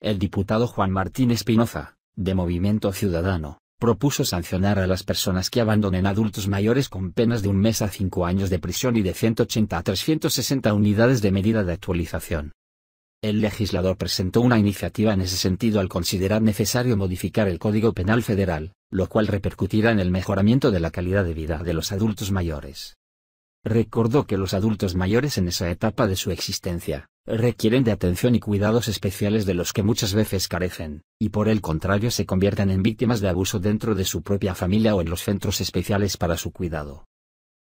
El diputado Juan Martín Espinoza, de Movimiento Ciudadano, propuso sancionar a las personas que abandonen adultos mayores con penas de un mes a cinco años de prisión y de 180 a 360 unidades de medida de actualización. El legislador presentó una iniciativa en ese sentido al considerar necesario modificar el Código Penal Federal, lo cual repercutirá en el mejoramiento de la calidad de vida de los adultos mayores. Recordó que los adultos mayores en esa etapa de su existencia, requieren de atención y cuidados especiales de los que muchas veces carecen, y por el contrario se convierten en víctimas de abuso dentro de su propia familia o en los centros especiales para su cuidado.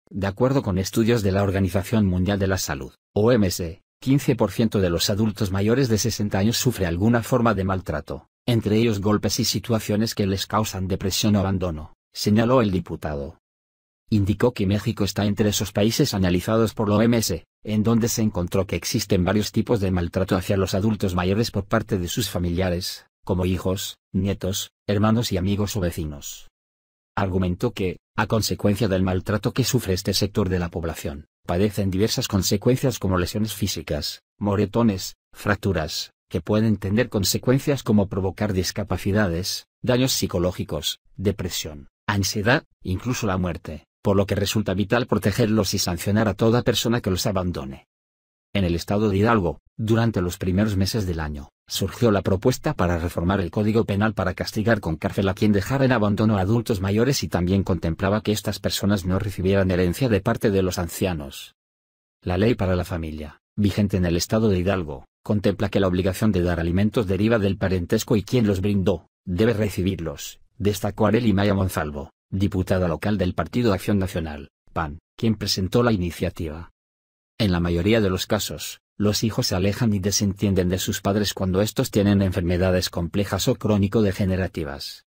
De acuerdo con estudios de la Organización Mundial de la Salud, OMS, 15% de los adultos mayores de 60 años sufre alguna forma de maltrato, entre ellos golpes y situaciones que les causan depresión o abandono, señaló el diputado. Indicó que México está entre esos países analizados por la OMS, en donde se encontró que existen varios tipos de maltrato hacia los adultos mayores por parte de sus familiares, como hijos, nietos, hermanos y amigos o vecinos. Argumentó que, a consecuencia del maltrato que sufre este sector de la población, padecen diversas consecuencias como lesiones físicas, moretones, fracturas, que pueden tener consecuencias como provocar discapacidades, daños psicológicos, depresión, ansiedad, incluso la muerte por lo que resulta vital protegerlos y sancionar a toda persona que los abandone. En el estado de Hidalgo, durante los primeros meses del año, surgió la propuesta para reformar el Código Penal para castigar con cárcel a quien dejara en abandono a adultos mayores y también contemplaba que estas personas no recibieran herencia de parte de los ancianos. La ley para la familia, vigente en el estado de Hidalgo, contempla que la obligación de dar alimentos deriva del parentesco y quien los brindó, debe recibirlos, destacó Arely Maya Monzalvo diputada local del Partido Acción Nacional, PAN, quien presentó la iniciativa. En la mayoría de los casos, los hijos se alejan y desentienden de sus padres cuando estos tienen enfermedades complejas o crónico-degenerativas.